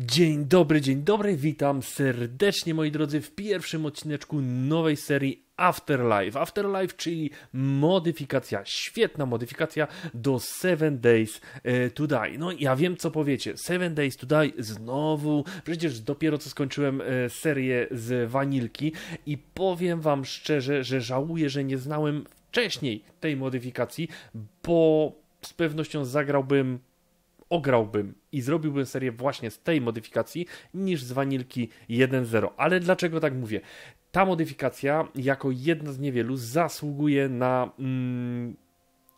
Dzień dobry, dzień dobry, witam serdecznie moi drodzy w pierwszym odcineczku nowej serii Afterlife. Afterlife, czyli modyfikacja, świetna modyfikacja do Seven Days e, to Die. No ja wiem co powiecie, Seven Days to Die znowu, przecież dopiero co skończyłem e, serię z Wanilki i powiem wam szczerze, że żałuję, że nie znałem wcześniej tej modyfikacji, bo z pewnością zagrałbym ograłbym i zrobiłbym serię właśnie z tej modyfikacji niż z Wanilki 1.0. Ale dlaczego tak mówię? Ta modyfikacja jako jedna z niewielu zasługuje na... Mm,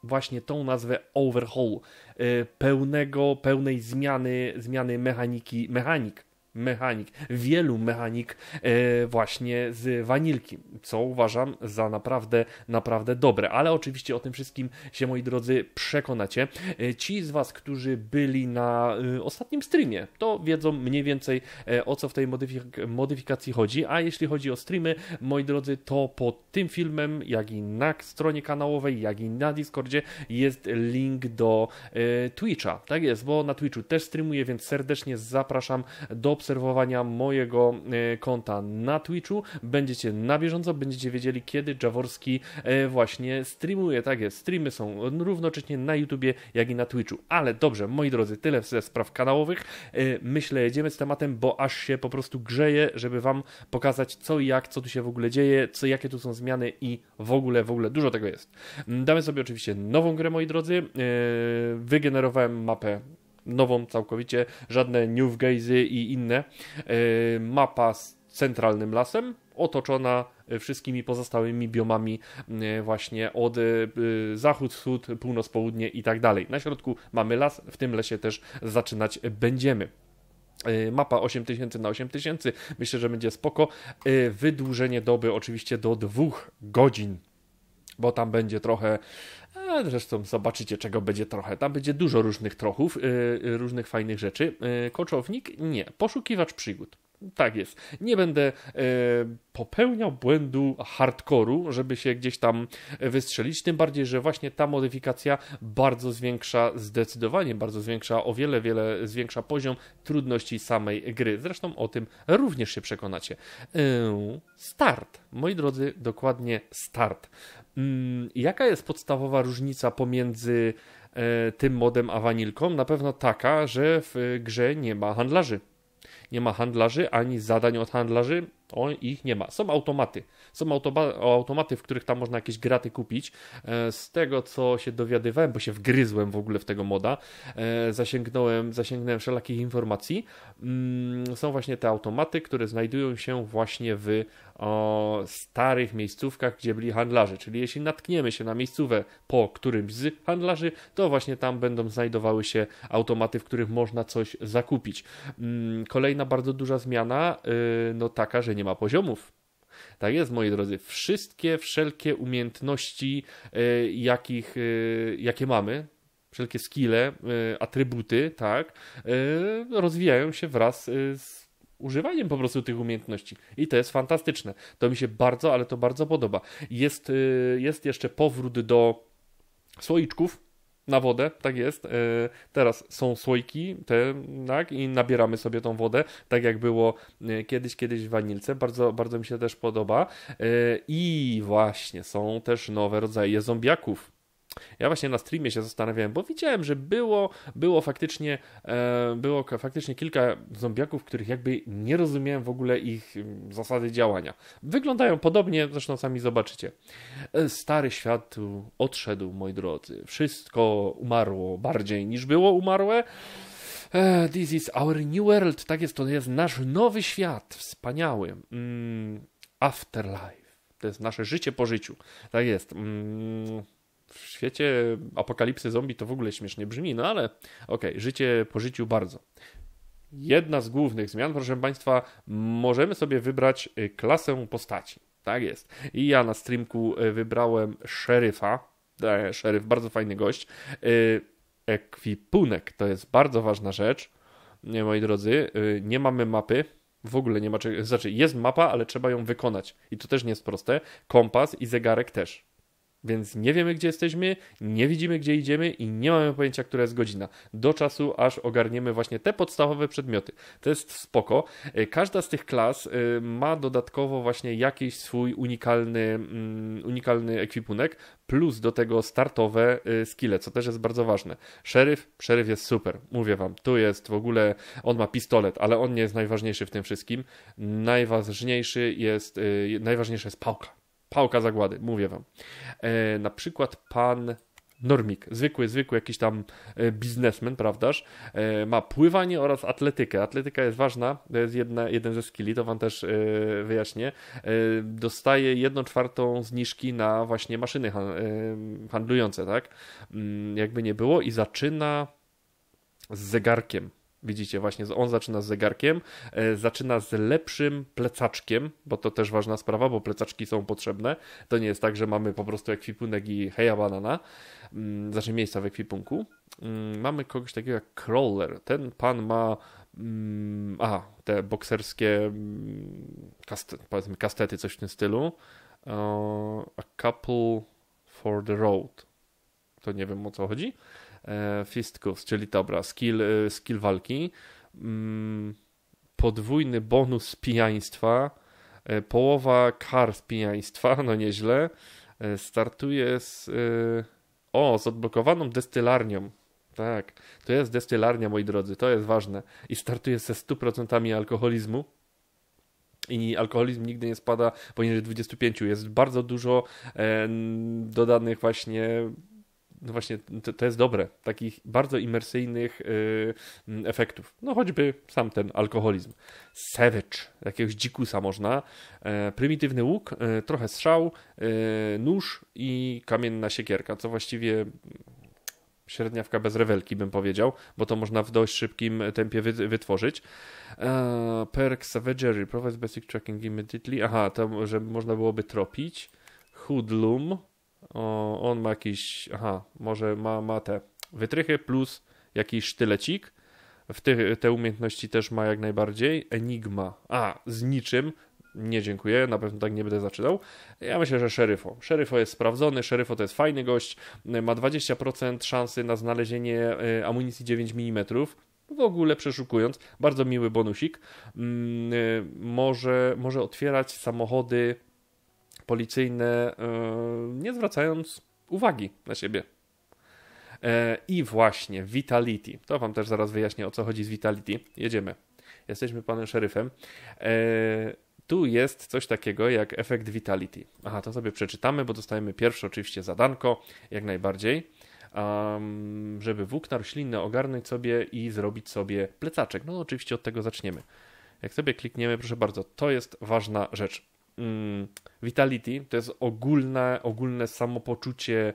właśnie tą nazwę overhaul, y, pełnego, pełnej zmiany, zmiany mechaniki, mechanik mechanik, wielu mechanik e, właśnie z wanilki, co uważam za naprawdę, naprawdę dobre. Ale oczywiście o tym wszystkim się, moi drodzy, przekonacie. E, ci z Was, którzy byli na e, ostatnim streamie, to wiedzą mniej więcej o co w tej modyfik modyfikacji chodzi. A jeśli chodzi o streamy, moi drodzy, to pod tym filmem, jak i na stronie kanałowej, jak i na Discordzie jest link do Twitcha. Tak jest, bo na Twitchu też streamuję, więc serdecznie zapraszam do obserwowania mojego e, konta na Twitchu. Będziecie na bieżąco, będziecie wiedzieli, kiedy Jaworski e, właśnie streamuje. Tak jest, streamy są równocześnie na YouTubie, jak i na Twitchu. Ale dobrze, moi drodzy, tyle ze spraw kanałowych. E, myślę, jedziemy z tematem, bo aż się po prostu grzeje, żeby Wam pokazać co i jak, co tu się w ogóle dzieje, co, jakie tu są zmiany i w ogóle, w ogóle dużo tego jest. Damy sobie oczywiście nową grę, moi drodzy. Wygenerowałem mapę nową całkowicie, żadne New Gazy i inne. E, mapa z centralnym lasem, otoczona e, wszystkimi pozostałymi biomami e, właśnie od zachód, wschód, północ, południe i tak dalej. Na środku mamy las, w tym lesie też zaczynać będziemy. Mapa 8000 na 8000, myślę, że będzie spoko. Wydłużenie doby oczywiście do dwóch godzin, bo tam będzie trochę ale zresztą zobaczycie, czego będzie trochę. Tam będzie dużo różnych trochów, yy, różnych fajnych rzeczy. Yy, koczownik? Nie. Poszukiwacz przygód. Tak jest. Nie będę y, popełniał błędu hardkoru, żeby się gdzieś tam wystrzelić. Tym bardziej, że właśnie ta modyfikacja bardzo zwiększa, zdecydowanie bardzo zwiększa, o wiele, wiele zwiększa poziom trudności samej gry. Zresztą o tym również się przekonacie. Y, start. Moi drodzy, dokładnie start. Mm, jaka jest podstawowa różnica pomiędzy e, tym modem a wanilką? Na pewno taka, że w grze nie ma handlarzy. Nie ma handlarzy ani zadań od handlarzy, o, ich nie ma. Są automaty. Są automaty, w których tam można jakieś graty kupić. E, z tego, co się dowiadywałem, bo się wgryzłem w ogóle w tego moda, e, zasięgnąłem, zasięgnąłem wszelakich informacji. Mm, są właśnie te automaty, które znajdują się właśnie w o, starych miejscówkach, gdzie byli handlarze. Czyli jeśli natkniemy się na miejscówę po którymś z handlarzy, to właśnie tam będą znajdowały się automaty, w których można coś zakupić. Mm, kolejna bardzo duża zmiana, y, no taka, że nie nie ma poziomów. Tak jest, moi drodzy. Wszystkie, wszelkie umiejętności, e, jakich, e, jakie mamy, wszelkie skille, e, atrybuty, tak, rozwijają się wraz z używaniem po prostu tych umiejętności. I to jest fantastyczne. To mi się bardzo, ale to bardzo podoba. Jest, jest jeszcze powrót do słoiczków, na wodę, tak jest. E, teraz są słoiki, te, tak, i nabieramy sobie tą wodę, tak jak było e, kiedyś, kiedyś w wanilce. Bardzo, bardzo mi się też podoba. E, I właśnie, są też nowe rodzaje zombiaków ja właśnie na streamie się zastanawiałem, bo widziałem, że było, było, faktycznie, e, było faktycznie kilka zombiaków, których jakby nie rozumiałem w ogóle ich mm, zasady działania. Wyglądają podobnie, zresztą sami zobaczycie. E, stary świat odszedł, moi drodzy. Wszystko umarło bardziej niż było umarłe. E, this is our new world. Tak jest, to jest nasz nowy świat. Wspaniały. Mm, afterlife. To jest nasze życie po życiu. Tak jest. Mm, w świecie apokalipsy zombie to w ogóle śmiesznie brzmi, no ale okej, okay, życie po życiu bardzo. Jedna z głównych zmian, proszę Państwa, możemy sobie wybrać y, klasę postaci. Tak jest. I ja na streamku y, wybrałem szeryfa. E, szeryf, bardzo fajny gość. Y, ekwipunek to jest bardzo ważna rzecz. Nie, moi drodzy, nie mamy mapy, w ogóle nie ma, znaczy jest mapa, ale trzeba ją wykonać. I to też nie jest proste. Kompas i zegarek też. Więc nie wiemy, gdzie jesteśmy, nie widzimy, gdzie idziemy i nie mamy pojęcia, która jest godzina. Do czasu, aż ogarniemy właśnie te podstawowe przedmioty. To jest spoko. Y, każda z tych klas y, ma dodatkowo właśnie jakiś swój unikalny, mm, unikalny ekwipunek, plus do tego startowe y, skille, co też jest bardzo ważne. Szeryf, szeryf jest super, mówię wam. Tu jest w ogóle, on ma pistolet, ale on nie jest najważniejszy w tym wszystkim. Najważniejszy jest, najważniejsza jest pałka pałka zagłady, mówię wam. E, na przykład pan normik, zwykły, zwykły jakiś tam e, biznesmen, prawdaż, e, ma pływanie oraz atletykę. Atletyka jest ważna, to jest jedna, jeden ze skilli, to wam też e, wyjaśnię. Dostaje jedną czwartą zniżki na właśnie maszyny handlujące, tak? Mm, jakby nie było i zaczyna z zegarkiem. Widzicie, właśnie on zaczyna z zegarkiem, e, zaczyna z lepszym plecaczkiem, bo to też ważna sprawa, bo plecaczki są potrzebne. To nie jest tak, że mamy po prostu ekwipunek i heja banana, mm, znaczy miejsca w ekwipunku. Mm, mamy kogoś takiego jak Crawler. Ten pan ma mm, a, te bokserskie kast, powiedzmy kastety, coś w tym stylu. E, a couple for the road. To nie wiem o co chodzi. E, fistkus, czyli dobra, skill, e, skill walki, mm, podwójny bonus z pijaństwa, e, połowa kar z pijaństwa, no nieźle, startuje z... O, z odblokowaną destylarnią. Tak, to jest destylarnia, moi drodzy, to jest ważne. I startuje ze 100% alkoholizmu. I alkoholizm nigdy nie spada poniżej 25. Jest bardzo dużo e, dodanych właśnie no właśnie, to, to, jest dobre, takich bardzo imersyjnych yy, efektów. No choćby sam ten alkoholizm. Savage, jakiegoś dzikusa można, e, prymitywny łuk, e, trochę strzał, e, nóż i kamienna siekierka, co właściwie średniawka bez rewelki, bym powiedział, bo to można w dość szybkim tempie wytworzyć. E, perk Savagery provides basic tracking immediately. Aha, to, że można byłoby tropić. Hoodlum, o, on ma jakiś, aha, może ma, ma te wytrychy plus jakiś sztylecik. W te, te umiejętności też ma jak najbardziej. Enigma. A, z niczym. Nie dziękuję, na pewno tak nie będę zaczynał. Ja myślę, że szeryfo. Szeryfo jest sprawdzony, szeryfo to jest fajny gość. Ma 20% szansy na znalezienie y, amunicji 9 mm w ogóle przeszukując, bardzo miły bonusik, mm, y, może, może otwierać samochody policyjne, e, nie zwracając uwagi na siebie. E, I właśnie Vitality. To Wam też zaraz wyjaśnię o co chodzi z Vitality. Jedziemy. Jesteśmy panem szeryfem. E, tu jest coś takiego jak efekt Vitality. Aha, to sobie przeczytamy, bo dostajemy pierwsze oczywiście zadanko, jak najbardziej. żeby włókna roślinne ogarnąć sobie i zrobić sobie plecaczek. No oczywiście od tego zaczniemy. Jak sobie klikniemy, proszę bardzo, to jest ważna rzecz. Mm, vitality to jest ogólne, ogólne samopoczucie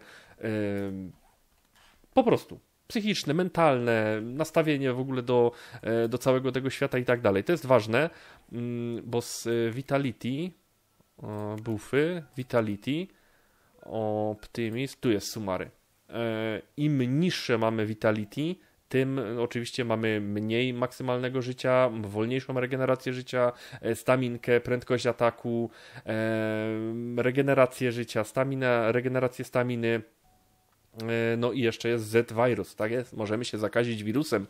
po prostu psychiczne, mentalne, nastawienie w ogóle do, e, do całego tego świata i tak dalej. To jest ważne, mm, bo z e, Vitality, bufy, Vitality, Optimist, tu jest sumary. E, Im niższe mamy Vitality, tym e, oczywiście mamy mniej maksymalnego życia, wolniejszą regenerację życia, e, staminkę, prędkość ataku, e, regenerację życia, stamina, regenerację staminy. No i jeszcze jest Z-wirus, tak jest? Możemy się zakazić wirusem.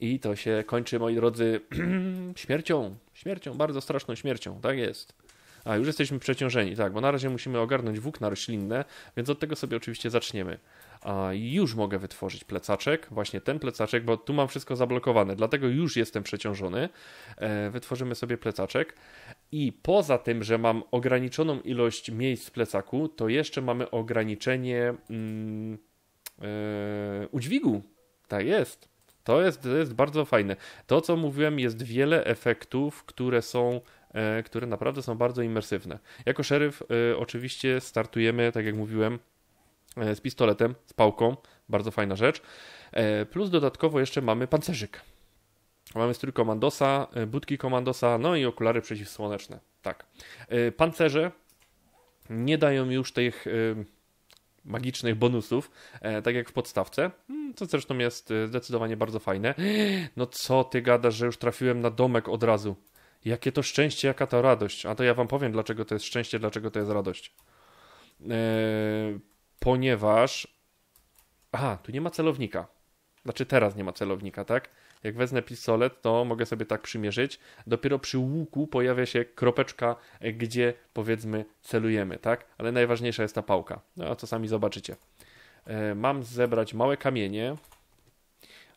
I to się kończy, moi drodzy, śmiercią. Śmiercią, bardzo straszną śmiercią, tak jest. A już jesteśmy przeciążeni, tak, bo na razie musimy ogarnąć włókna roślinne, więc od tego sobie oczywiście zaczniemy już mogę wytworzyć plecaczek, właśnie ten plecaczek, bo tu mam wszystko zablokowane, dlatego już jestem przeciążony. E, wytworzymy sobie plecaczek i poza tym, że mam ograniczoną ilość miejsc w plecaku, to jeszcze mamy ograniczenie mm, yy, udźwigu. Tak jest. To jest, to jest bardzo fajne. To, co mówiłem, jest wiele efektów, które są e, które naprawdę są bardzo imersywne. Jako szeryf y, oczywiście startujemy, tak jak mówiłem, E, z pistoletem, z pałką, bardzo fajna rzecz. E, plus dodatkowo jeszcze mamy pancerzyk. Mamy strój komandosa, e, budki komandosa, no i okulary przeciwsłoneczne. Tak. Pancerze nie dają już tych magicznych bonusów, tak jak w podstawce, mm, co zresztą jest zdecydowanie bardzo fajne. No co ty gadasz, że już trafiłem na domek od razu. Jakie to szczęście, jaka to radość. A to ja wam powiem, dlaczego to jest szczęście, dlaczego to jest radość ponieważ. Aha, tu nie ma celownika. Znaczy teraz nie ma celownika, tak? Jak wezmę pistolet, to mogę sobie tak przymierzyć. Dopiero przy łuku pojawia się kropeczka, gdzie powiedzmy celujemy, tak? Ale najważniejsza jest ta pałka. No a co sami zobaczycie. E, mam zebrać małe kamienie.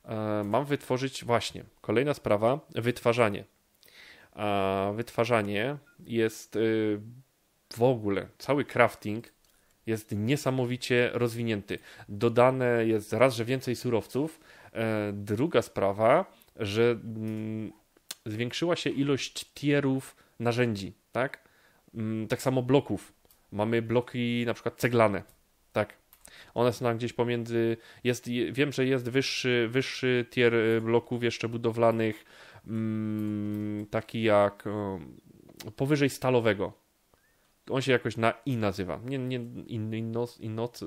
E, mam wytworzyć, właśnie, kolejna sprawa, wytwarzanie. A wytwarzanie jest y, w ogóle cały crafting jest niesamowicie rozwinięty. Dodane jest raz, że więcej surowców. E, druga sprawa, że mm, zwiększyła się ilość tierów narzędzi, tak? Mm, tak samo bloków. Mamy bloki na przykład ceglane, tak? One są gdzieś pomiędzy. Jest, wiem, że jest wyższy, wyższy tier y, bloków jeszcze budowlanych, mm, taki jak powyżej stalowego on się jakoś na i nazywa. Nie, nie, in, innos,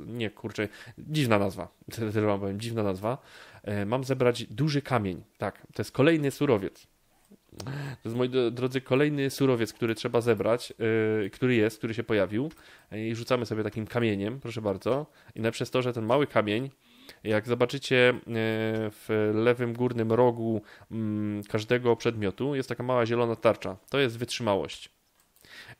nie, kurczę, dziwna nazwa, tyle wam powiem, dziwna nazwa. E, mam zebrać duży kamień, tak, to jest kolejny surowiec. To jest, moi drodzy, kolejny surowiec, który trzeba zebrać, yy, który jest, który się pojawił e, i rzucamy sobie takim kamieniem, proszę bardzo. I najprzez to, że ten mały kamień, jak zobaczycie w lewym górnym rogu mm, każdego przedmiotu jest taka mała zielona tarcza. To jest wytrzymałość.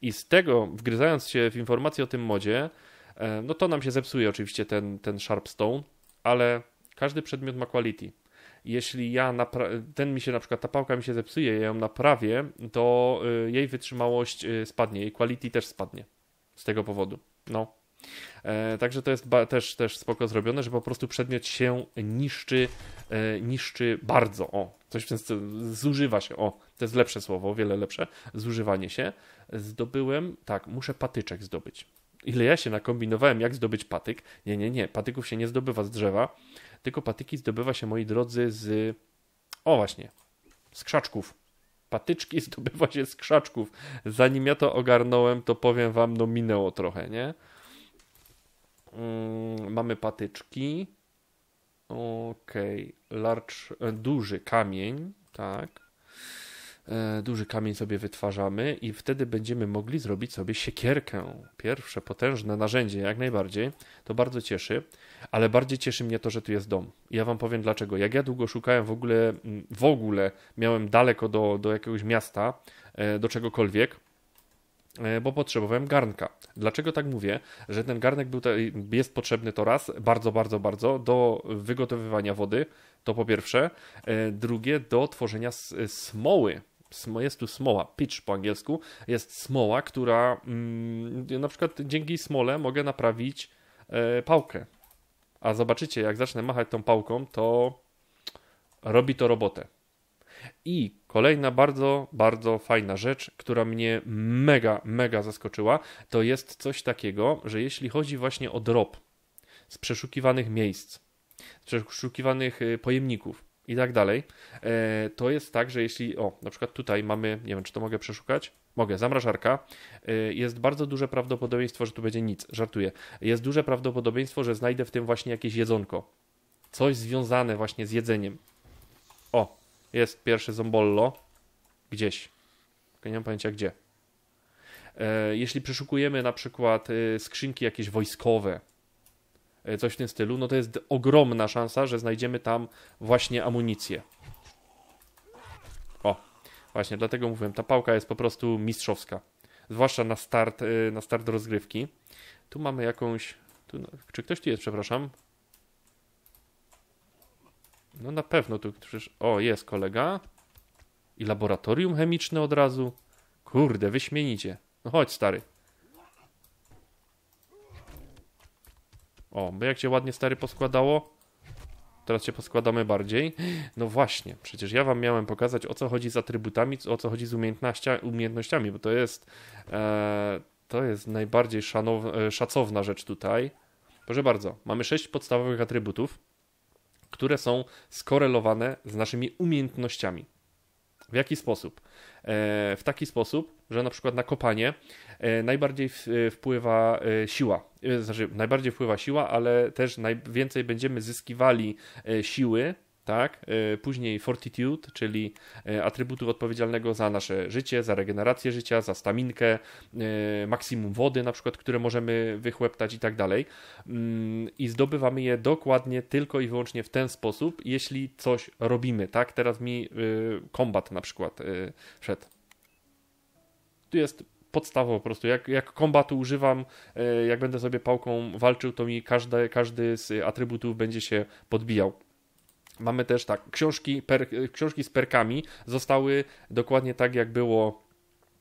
I z tego, wgryzając się w informacje o tym modzie, e, no to nam się zepsuje oczywiście ten, ten Sharpstone, ale każdy przedmiot ma quality. Jeśli ja ten mi się na przykład, ta pałka mi się zepsuje, ja ją naprawię, to e, jej wytrzymałość e, spadnie, jej quality też spadnie z tego powodu. No. także to jest też, też spoko zrobione, że po prostu przedmiot się niszczy, niszczy bardzo. O, coś w sensie zużywa się. O, to jest lepsze słowo, o wiele lepsze, zużywanie się, zdobyłem, tak, muszę patyczek zdobyć. Ile ja się nakombinowałem, jak zdobyć patyk? Nie, nie, nie, patyków się nie zdobywa z drzewa, tylko patyki zdobywa się, moi drodzy, z. O, właśnie, z krzaczków patyczki zdobywa się z krzaczków. Zanim ja to ogarnąłem, to powiem wam, no minęło trochę, nie? Mm, mamy patyczki. Okej, okay. large, duży kamień, tak. E, duży kamień sobie wytwarzamy i wtedy będziemy mogli zrobić sobie siekierkę. Pierwsze potężne narzędzie, jak najbardziej. To bardzo cieszy, ale bardziej cieszy mnie to, że tu jest dom. I ja wam powiem dlaczego. Jak ja długo szukałem w ogóle, w ogóle miałem daleko do, do jakiegoś miasta, e, do czegokolwiek, e, bo potrzebowałem garnka. Dlaczego tak mówię? Że ten garnek był, jest potrzebny to raz, bardzo, bardzo, bardzo, do wygotowywania wody, to po pierwsze. Drugie, do tworzenia smoły jest tu smoła, pitch po angielsku, jest smoła, która mm, na przykład dzięki smole mogę naprawić e, pałkę. A zobaczycie, jak zacznę machać tą pałką, to robi to robotę. I kolejna bardzo, bardzo fajna rzecz, która mnie mega, mega zaskoczyła, to jest coś takiego, że jeśli chodzi właśnie o drop z przeszukiwanych miejsc, z przeszukiwanych e, pojemników, i tak dalej, e, to jest tak, że jeśli, o, na przykład tutaj mamy, nie wiem, czy to mogę przeszukać, Mogę, zamrażarka. E, jest bardzo duże prawdopodobieństwo, że tu będzie nic, żartuję. Jest duże prawdopodobieństwo, że znajdę w tym właśnie jakieś jedzonko. Coś związane właśnie z jedzeniem. O, jest pierwsze zombollo. Gdzieś. Nie mam pojęcia gdzie. E, jeśli przeszukujemy na przykład skrzynki jakieś wojskowe, E, coś w tym stylu, no to jest ogromna szansa, że znajdziemy tam właśnie amunicję. O, właśnie, dlatego mówiłem, ta pałka jest po prostu mistrzowska. Zwłaszcza na start, e, na start rozgrywki. Tu mamy jakąś... Tu, no, czy ktoś tu jest, przepraszam? No na pewno tu przecież... O, jest kolega. I laboratorium chemiczne od razu. Kurde, wyśmienicie. No chodź, stary. O, bo jak cię ładnie stary poskładało, teraz cię poskładamy bardziej. No właśnie, przecież ja wam miałem pokazać o co chodzi z atrybutami, o co chodzi z umiejętnościami, bo to jest e, to jest najbardziej szanow, e, szacowna rzecz tutaj. Proszę bardzo, mamy sześć podstawowych atrybutów, które są skorelowane z naszymi umiejętnościami. W jaki sposób? E, w taki sposób, że na przykład na kopanie e, najbardziej e, wpływa siła. Znaczy, najbardziej wpływa siła, ale też najwięcej będziemy zyskiwali siły tak? E, później fortitude, czyli e, atrybutu odpowiedzialnego za nasze życie, za regenerację życia, za staminkę, e, maksimum wody na przykład, które możemy wychłeptać i tak dalej. Mm, I zdobywamy je dokładnie tylko i wyłącznie w ten sposób, jeśli coś robimy, tak? Teraz mi kombat na przykład wszedł. Tu jest podstawa po prostu. Jak, jak kombatu używam, jak będę sobie pałką walczył, to mi każdy, każdy z atrybutów będzie się podbijał. Mamy też tak, książki, per, książki z perkami zostały dokładnie tak, jak było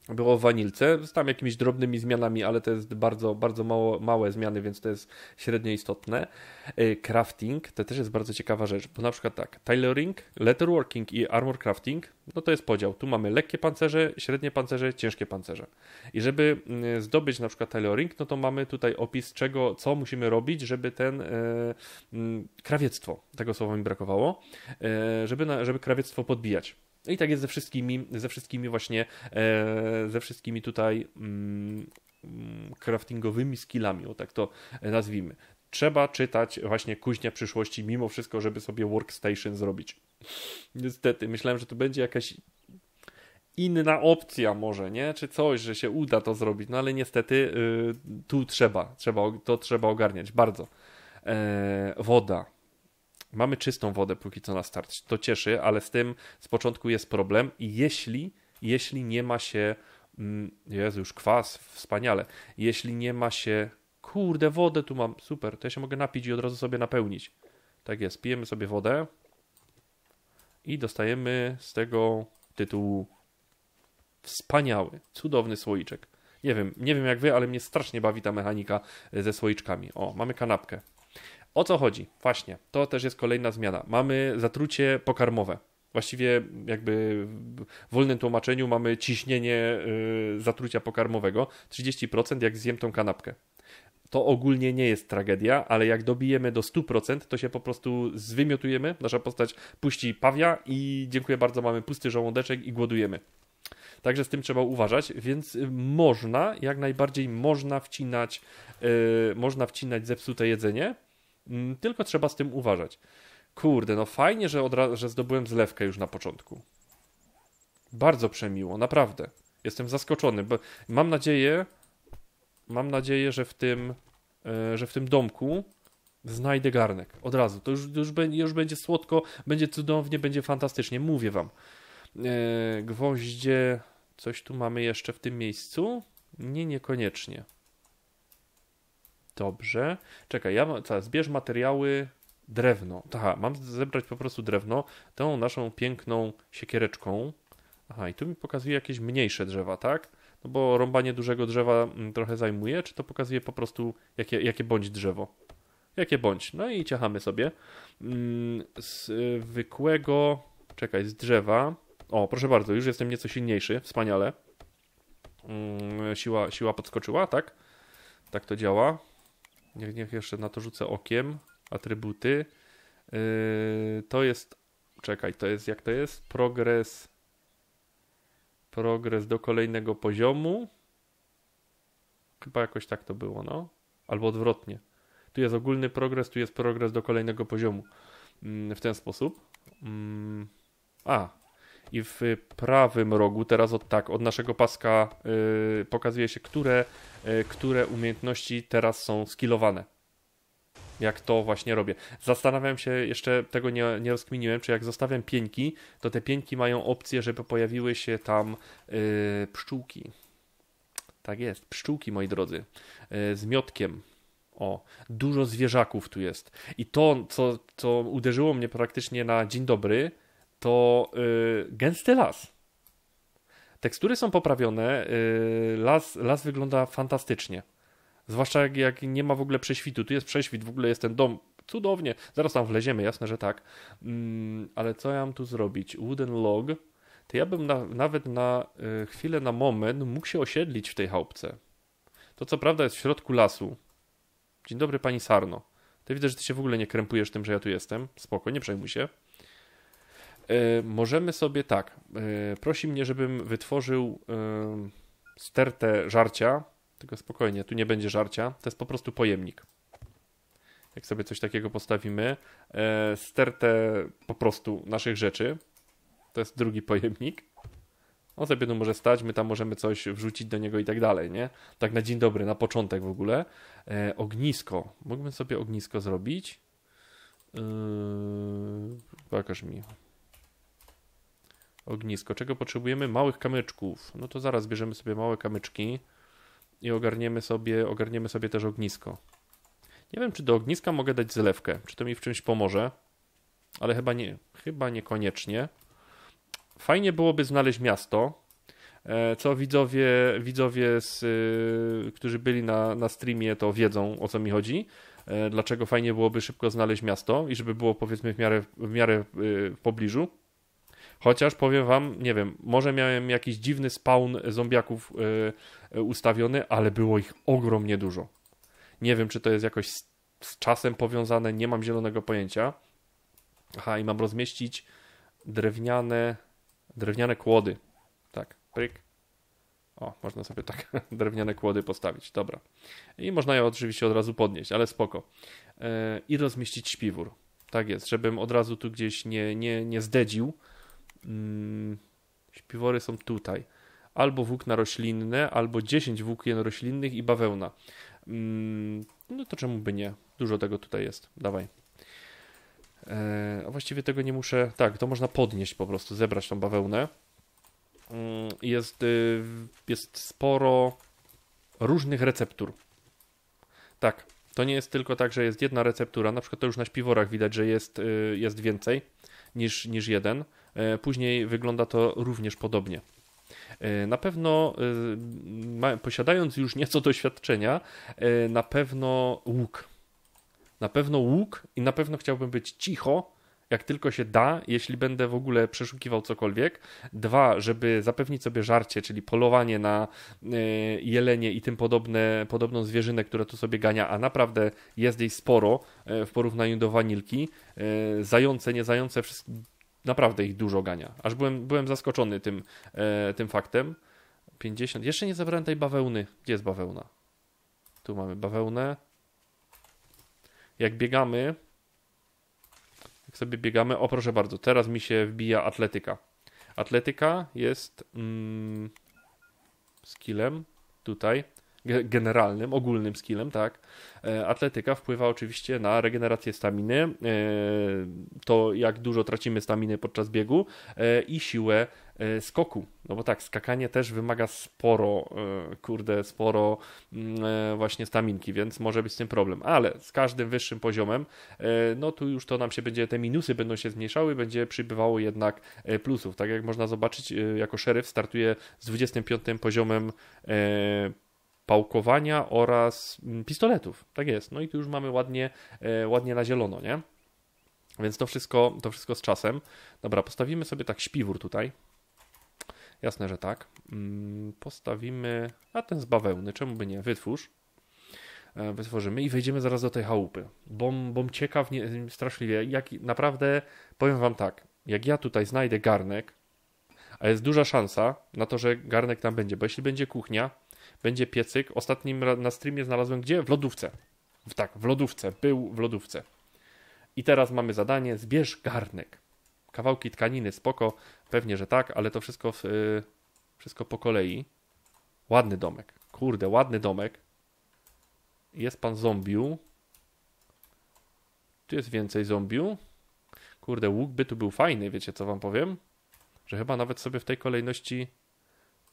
było w wanilce, z tam jakimiś drobnymi zmianami, ale to jest bardzo, bardzo mało, małe zmiany, więc to jest średnio istotne. Y, crafting to też jest bardzo ciekawa rzecz, bo na przykład tak, tailoring, letterworking i armor crafting, no to jest podział. Tu mamy lekkie pancerze, średnie pancerze, ciężkie pancerze. I żeby y, zdobyć na przykład tailoring, no to mamy tutaj opis czego, co musimy robić, żeby ten e, krawiectwo, tego słowa mi brakowało, e, żeby, na, żeby krawiectwo podbijać. No I tak jest ze wszystkimi, ze wszystkimi właśnie, e, ze wszystkimi tutaj mm, mm, craftingowymi skillami, o tak to nazwijmy. Trzeba czytać właśnie kuźnia przyszłości mimo wszystko, żeby sobie workstation zrobić. Niestety, myślałem, że to będzie jakaś inna opcja może, nie? Czy coś, że się uda to zrobić, no ale niestety y, tu trzeba, trzeba, to trzeba ogarniać bardzo. E, woda, mamy czystą wodę póki co na start. To cieszy, ale z tym z początku jest problem. I jeśli, jeśli nie ma się. Mm, jest już kwas, wspaniale. Jeśli nie ma się. Kurde, wodę tu mam, super, to ja się mogę napić i od razu sobie napełnić. Tak jest, pijemy sobie wodę i dostajemy z tego tytułu wspaniały, cudowny słoiczek. Nie wiem, nie wiem jak wy, ale mnie strasznie bawi ta mechanika ze słoiczkami. O, mamy kanapkę. O co chodzi? Właśnie, to też jest kolejna zmiana. Mamy zatrucie pokarmowe. Właściwie jakby w wolnym tłumaczeniu mamy ciśnienie y, zatrucia pokarmowego 30% jak zjem tą kanapkę. To ogólnie nie jest tragedia, ale jak dobijemy do 100%, to się po prostu zwymiotujemy, nasza postać puści pawia i dziękuję bardzo, mamy pusty żołądeczek i głodujemy. Także z tym trzeba uważać, więc można, jak najbardziej można wcinać, yy, można wcinać zepsute jedzenie, Mm, tylko trzeba z tym uważać. Kurde, no fajnie, że, że zdobyłem zlewkę już na początku. Bardzo przemiło, naprawdę. Jestem zaskoczony, bo mam nadzieję, mam nadzieję, że w tym, e, że w tym domku znajdę garnek od razu. To już, już, już będzie słodko, będzie cudownie, będzie fantastycznie, mówię wam. E, gwoździe, coś tu mamy jeszcze w tym miejscu? Nie, niekoniecznie. Dobrze. Czekaj, ja mam, co, zbierz materiały, drewno. Aha, mam zebrać po prostu drewno tą naszą piękną siekiereczką. Aha, i tu mi pokazuje jakieś mniejsze drzewa, tak? No bo rąbanie dużego drzewa mm, trochę zajmuje, czy to pokazuje po prostu jakie, jakie bądź drzewo? Jakie bądź. No i ciachamy sobie. Mm, z zwykłego, czekaj, z drzewa. O, proszę bardzo, już jestem nieco silniejszy, wspaniale. Mm, siła, siła podskoczyła, tak? Tak to działa niech, niech jeszcze na to rzucę okiem, atrybuty. Yy, to jest, czekaj, to jest, jak to jest? Progres, progres do kolejnego poziomu. Chyba jakoś tak to było, no. Albo odwrotnie. Tu jest ogólny progres, tu jest progres do kolejnego poziomu. Mm, w ten sposób. Mm, a, i w prawym rogu, teraz od tak, od naszego paska yy, pokazuje się, które E, które umiejętności teraz są skillowane. Jak to właśnie robię. Zastanawiam się, jeszcze tego nie, nie rozkminiłem, czy jak zostawiam pieńki, to te pieńki mają opcję, żeby pojawiły się tam yy, pszczółki. Tak jest, pszczółki, moi drodzy, yy, z miotkiem. O, dużo zwierzaków tu jest. I to, co, co uderzyło mnie praktycznie na dzień dobry, to yy, gęsty las. Tekstury są poprawione, y, las, las wygląda fantastycznie. Zwłaszcza jak, jak nie ma w ogóle prześwitu. Tu jest prześwit, w ogóle jest ten dom. Cudownie. Zaraz tam wleziemy, jasne, że tak. Mm, ale co ja mam tu zrobić? Wooden log. To ja bym na, nawet na y, chwilę, na moment mógł się osiedlić w tej chałupce. To co prawda jest w środku lasu. Dzień dobry, pani Sarno. Ty widzę, że ty się w ogóle nie krępujesz tym, że ja tu jestem. Spoko, nie przejmuj się. E, możemy sobie tak. E, prosi mnie, żebym wytworzył e, stertę żarcia. Tylko spokojnie, tu nie będzie żarcia. To jest po prostu pojemnik. Jak sobie coś takiego postawimy, stertę po prostu naszych rzeczy. To jest drugi pojemnik. On sobie tu może stać, my tam możemy coś wrzucić do niego i tak dalej, nie? Tak na dzień dobry, na początek w ogóle. ognisko. Mógłbym sobie ognisko zrobić. Yy, pokaż mi. Ognisko. Czego potrzebujemy? Małych kamyczków. No to zaraz bierzemy sobie małe kamyczki i ogarniemy sobie, ogarniemy sobie też ognisko. Nie wiem, czy do ogniska mogę dać zlewkę. Czy to mi w czymś pomoże? Ale chyba nie, chyba niekoniecznie. Fajnie byłoby znaleźć miasto, e, co widzowie, widzowie z, y, którzy byli na, na streamie, to wiedzą o co mi chodzi. E, dlaczego fajnie byłoby szybko znaleźć miasto i żeby było powiedzmy w miarę w, miarę y, w pobliżu. Chociaż powiem wam, nie wiem, może miałem jakiś dziwny spawn zombiaków e, e, ustawiony, ale było ich ogromnie dużo. Nie wiem, czy to jest jakoś z, z czasem powiązane, nie mam zielonego pojęcia. Aha, i mam rozmieścić drewniane, drewniane kłody. Tak, pryk. O, można sobie tak drewniane kłody postawić, dobra. I można je oczywiście od razu podnieść, ale spoko. E, I rozmieścić śpiwór. Tak jest, żebym od razu tu gdzieś nie, nie, nie zdedził, mm, śpiwory są tutaj. Albo włókna roślinne, albo 10 włókien roślinnych i bawełna. Mm, no to czemu by nie? Dużo tego tutaj jest. Dawaj. E, a właściwie tego nie muszę. Tak, to można podnieść po prostu, zebrać tą bawełnę. Mm, jest, y, jest sporo różnych receptur. Tak, to nie jest tylko tak, że jest jedna receptura. Na przykład to już na śpiworach widać, że jest, y, jest więcej niż, niż jeden. E, później wygląda to również podobnie. E, na pewno, e, posiadając już nieco doświadczenia, na pewno łuk. Na pewno łuk i na pewno chciałbym być cicho, jak tylko się da, jeśli będę w ogóle przeszukiwał cokolwiek. Dwa, żeby zapewnić sobie żarcie, czyli polowanie na jelenie i tym podobne, podobną zwierzynę, która tu sobie gania, a naprawdę jest jej sporo w porównaniu do wanilki. Zające, nie zające, naprawdę ich dużo gania. Aż byłem, byłem zaskoczony tym, e, tym faktem. 50. Jeszcze nie zabrałem tej bawełny. Gdzie jest bawełna? Tu mamy bawełnę. Jak biegamy, jak sobie biegamy, o proszę bardzo, teraz mi się wbija atletyka. Atletyka jest mm, skillem tutaj generalnym, ogólnym skillem, tak. E, atletyka wpływa oczywiście na regenerację staminy, e, to jak dużo tracimy staminy podczas biegu e, i siłę skoku. No bo tak, skakanie też wymaga sporo, kurde, sporo mm, właśnie staminki, więc może być z tym problem. Ale z każdym wyższym poziomem, no tu już to nam się będzie, te minusy będą się zmniejszały, będzie przybywało jednak plusów. Tak jak można zobaczyć, jako szeryf startuje z 25 poziomem pałkowania oraz mm, pistoletów. Tak jest. No i tu już mamy ładnie, e, ładnie na zielono, nie? Więc to wszystko, to wszystko z czasem. Dobra, postawimy sobie tak śpiwór tutaj. Jasne, że tak. Mm, postawimy. A ten z bawełny, czemu by nie? Wytwórz. E, wytworzymy i wejdziemy zaraz do tej chałupy. Bom, bom ciekaw nie, straszliwie. Jak, naprawdę powiem Wam tak. Jak ja tutaj znajdę garnek, a jest duża szansa na to, że garnek tam będzie, bo jeśli będzie kuchnia, będzie piecyk. Ostatnim na streamie znalazłem gdzie? W lodówce. Tak, w lodówce. Był w lodówce. I teraz mamy zadanie: zbierz garnek. Kawałki tkaniny, spoko, pewnie, że tak, ale to wszystko, w, y, wszystko po kolei. Ładny domek. Kurde, ładny domek. Jest pan zombiu. Tu jest więcej zombiu. Kurde, łuk by tu był fajny, wiecie co wam powiem? Że chyba nawet sobie w tej kolejności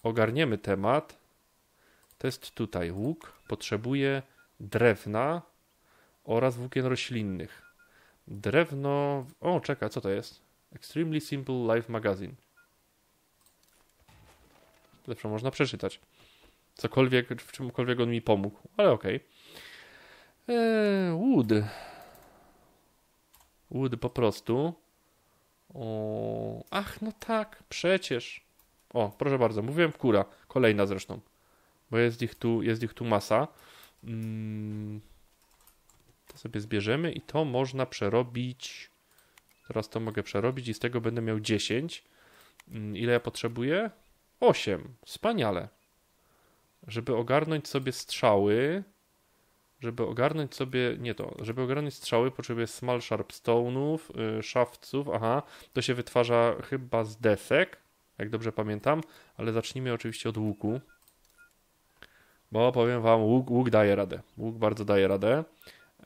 ogarniemy temat. To jest tutaj łuk potrzebuje drewna oraz włókien roślinnych. Drewno. O, czeka, co to jest? Extremely Simple Life Magazine. Zawsze można przeczytać. Cokolwiek, w czymkolwiek on mi pomógł, ale okej. Okay. Eee, wood. Wood po prostu. O, ach, no tak, przecież. O, proszę bardzo, mówiłem kura. Kolejna zresztą bo jest ich tu, jest ich tu masa. Mm, to sobie zbierzemy i to można przerobić. Teraz to mogę przerobić i z tego będę miał 10. Mm, ile ja potrzebuję? 8. Wspaniale. Żeby ogarnąć sobie strzały, żeby ogarnąć sobie, nie to, żeby ogarnąć strzały potrzebuję small sharpstone'ów, yy, szafców, aha, to się wytwarza chyba z desek, jak dobrze pamiętam, ale zacznijmy oczywiście od łuku. Bo powiem wam, łuk, łuk daje radę. Łuk bardzo daje radę.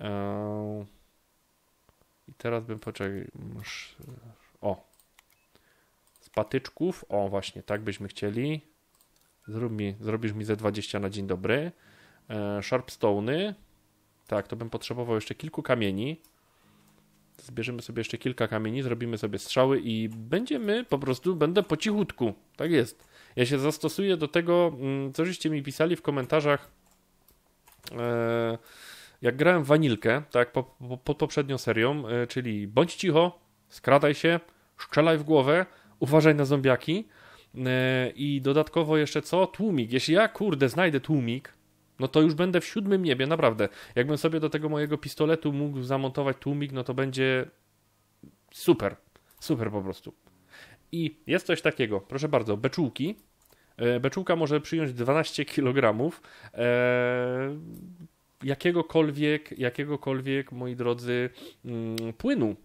Eee, I teraz bym poczekał. O. Z patyczków. O, właśnie, tak byśmy chcieli. Zrób mi, zrobisz mi ze 20 na dzień dobry. Eee, Sharpstone'y. Tak, to bym potrzebował jeszcze kilku kamieni. Zbierzemy sobie jeszcze kilka kamieni, zrobimy sobie strzały i będziemy po prostu, będę po cichutku. Tak jest. Ja się zastosuję do tego, mm, co żeście mi pisali w komentarzach. E, jak grałem wanilkę, tak, pod po, poprzednią serią, e, czyli bądź cicho, skradaj się, szczelaj w głowę, uważaj na zombiaki e, i dodatkowo jeszcze co? Tłumik. Jeśli ja, kurde, znajdę tłumik, no to już będę w siódmym niebie, naprawdę. Jakbym sobie do tego mojego pistoletu mógł zamontować tłumik, no to będzie super. Super po prostu. I jest coś takiego, proszę bardzo, beczułki. E, beczułka może przyjąć 12 kg e, jakiegokolwiek, jakiegokolwiek, moi drodzy, mm, płynu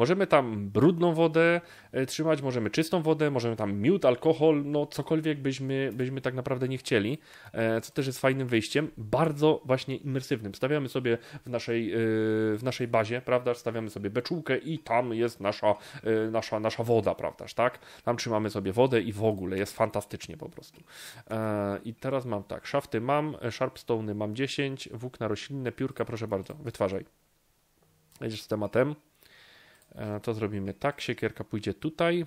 Możemy tam brudną wodę e, trzymać, możemy czystą wodę, możemy tam miód, alkohol, no cokolwiek byśmy, byśmy tak naprawdę nie chcieli, e, co też jest fajnym wyjściem, bardzo właśnie imersywnym. Stawiamy sobie w naszej, e, w naszej bazie, prawda, stawiamy sobie beczułkę i tam jest nasza, nasza, nasza woda, prawdaż, tak? Tam trzymamy sobie wodę i w ogóle jest fantastycznie po prostu. I teraz mam tak, szafty mam, sharpstone'y mam 10, włókna roślinne, piórka, proszę bardzo, wytwarzaj. Jedziesz z tematem. E, to zrobimy tak, siekierka pójdzie tutaj,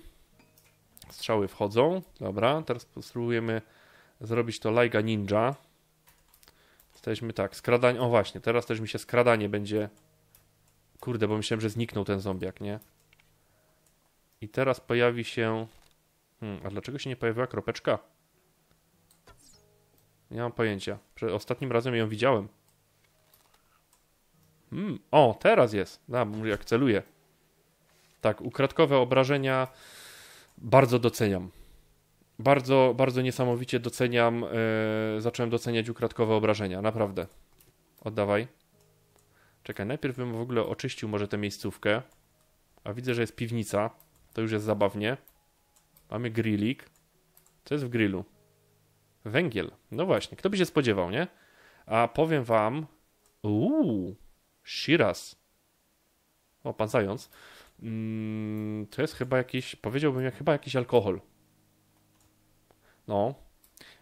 strzały wchodzą, dobra, teraz spróbujemy zrobić to lajga ninja. Jesteśmy tak, skradanie, o właśnie, teraz też mi się skradanie będzie, kurde, bo myślałem, że zniknął ten zombiak, nie? I teraz pojawi się, hmm, a dlaczego się nie pojawiła kropeczka? Nie mam pojęcia, Prze ostatnim razem ją widziałem. Hmm, o, teraz jest, da, jak celuję. Tak, ukradkowe obrażenia bardzo doceniam. Bardzo, bardzo niesamowicie doceniam, yy, zacząłem doceniać ukradkowe obrażenia, naprawdę. Oddawaj. Czekaj, najpierw bym w ogóle oczyścił może tę miejscówkę. A widzę, że jest piwnica. To już jest zabawnie. Mamy grillik. Co jest w grillu? Węgiel. No właśnie, kto by się spodziewał, nie? A powiem wam... Uuu, Shiraz. O, pan zając. Mm, to jest chyba jakiś, powiedziałbym, jak chyba jakiś alkohol. No.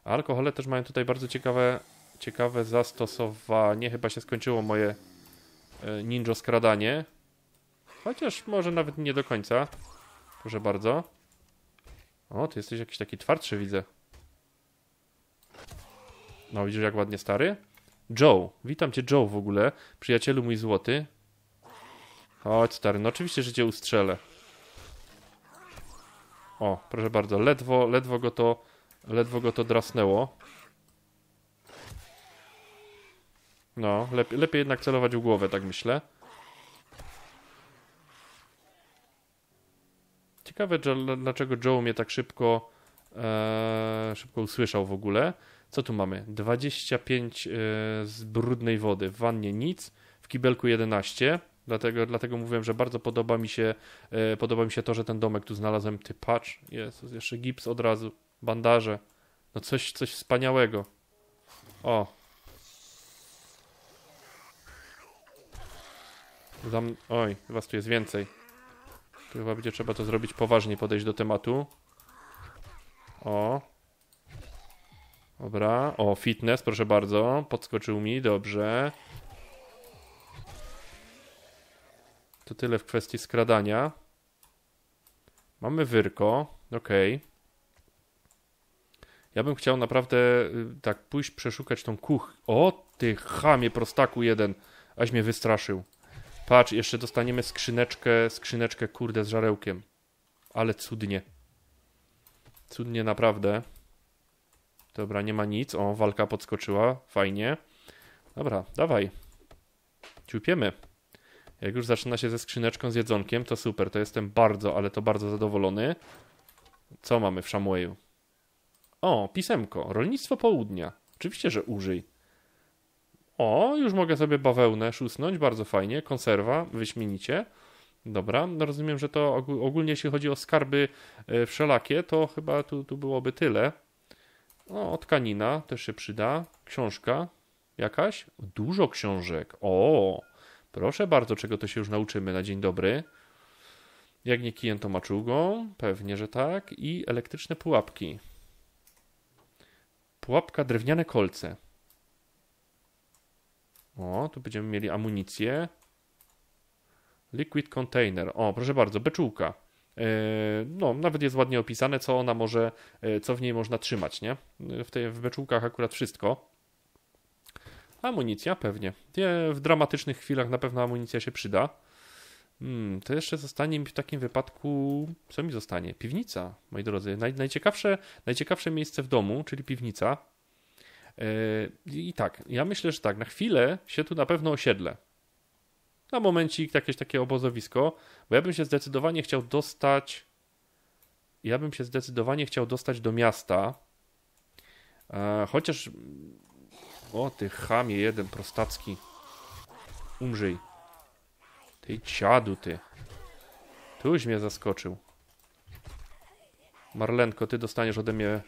alkohole też mają tutaj bardzo ciekawe, ciekawe zastosowanie. Chyba się skończyło moje e, ninja skradanie. Chociaż może nawet nie do końca. Proszę bardzo. O, ty jesteś jakiś taki twardszy, widzę. No, widzisz jak ładnie stary? Joe, witam cię Joe w ogóle, przyjacielu mój złoty. Chodź, stary, no oczywiście, że cię ustrzelę. O, proszę bardzo, ledwo, ledwo go to, ledwo go to drasnęło. No, lepiej, lepiej jednak celować w głowę, tak myślę. Ciekawe, dlaczego Joe mnie tak szybko, e, szybko usłyszał w ogóle. Co tu mamy? 25 e, z brudnej wody, w wannie nic, w kibelku 11. Dlatego, dlatego mówiłem, że bardzo podoba mi się e, podoba mi się to, że ten domek tu znalazłem. Ty patrz, jest jeszcze gips od razu, bandaże. No coś, coś wspaniałego. O. Zam... Oj, was tu jest więcej. Tu chyba będzie trzeba to zrobić poważnie, podejść do tematu. O. Dobra. O, fitness, proszę bardzo. Podskoczył mi, dobrze. To tyle w kwestii skradania. Mamy wyrko, ok. Ja bym chciał naprawdę y, tak pójść przeszukać tą kuchnię. O, ty chamie prostaku jeden, aś mnie wystraszył. Patrz, jeszcze dostaniemy skrzyneczkę, skrzyneczkę kurde z żarełkiem. Ale cudnie. Cudnie naprawdę. Dobra, nie ma nic. O, walka podskoczyła, fajnie. Dobra, dawaj. Ciupiemy. Jak już zaczyna się ze skrzyneczką z jedzonkiem, to super, to jestem bardzo, ale to bardzo zadowolony. Co mamy w Shamwayu? O, pisemko. Rolnictwo południa. Oczywiście, że użyj. O, już mogę sobie bawełnę szusnąć, bardzo fajnie. Konserwa, wyśmienicie. Dobra, no rozumiem, że to ogólnie jeśli chodzi o skarby e, wszelakie, to chyba tu, tu byłoby tyle. No, tkanina też się przyda. Książka jakaś? Dużo książek. O, Proszę bardzo, czego to się już nauczymy na dzień dobry. Jak nie kijem, to maczugą. Pewnie, że tak. I elektryczne pułapki. Pułapka drewniane kolce. O, tu będziemy mieli amunicję. Liquid container. O, proszę bardzo, beczułka. E, no, nawet jest ładnie opisane, co ona może, e, co w niej można trzymać, nie? W, tej, w beczułkach akurat wszystko. Amunicja pewnie. W dramatycznych chwilach na pewno amunicja się przyda. Hmm, to jeszcze zostanie mi w takim wypadku. Co mi zostanie? Piwnica, moi drodzy. Naj, najciekawsze, najciekawsze miejsce w domu, czyli piwnica. Yy, I tak, ja myślę, że tak, na chwilę się tu na pewno osiedlę. Na momencik jakieś takie obozowisko, bo ja bym się zdecydowanie chciał dostać. Ja bym się zdecydowanie chciał dostać do miasta. E, chociaż o, ty chamie jeden prostacki. Umrzyj. Ty ciadu, ty. Tuś mnie zaskoczył. Marlenko, ty dostaniesz ode mnie